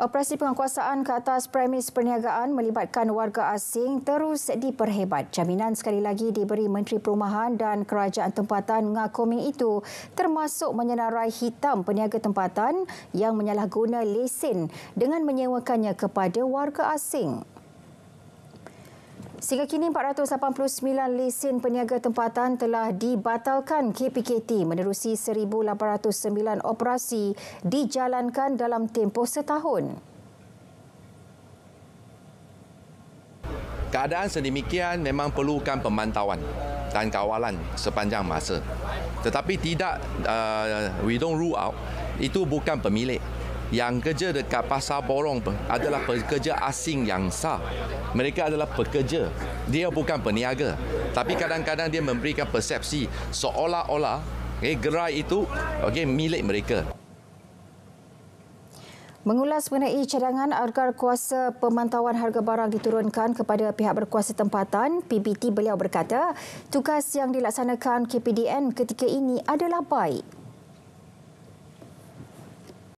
Operasi penguasaan ke atas premis perniagaan melibatkan warga asing terus diperhebat. Jaminan sekali lagi diberi Menteri Perumahan dan Kerajaan Tempatan mengakumi itu termasuk menyenarai hitam peniaga tempatan yang menyalahguna lesen dengan menyewakannya kepada warga asing. Sehingga kini 489 lesen peniaga tempatan telah dibatalkan KPKT menerusi 1809 operasi dijalankan dalam tempoh setahun. Keadaan sedemikian memang perlukan pemantauan dan kawalan sepanjang masa. Tetapi tidak uh, we don't rule out itu bukan pemilik yang kerja dekat pasar borong adalah pekerja asing yang sah. Mereka adalah pekerja. Dia bukan peniaga. Tapi kadang-kadang dia memberikan persepsi seolah-olah okay, eh, gerai itu okay, milik mereka. Mengulas mengenai cadangan agar kuasa pemantauan harga barang diturunkan kepada pihak berkuasa tempatan, PBT beliau berkata, tugas yang dilaksanakan KPDN ketika ini adalah baik.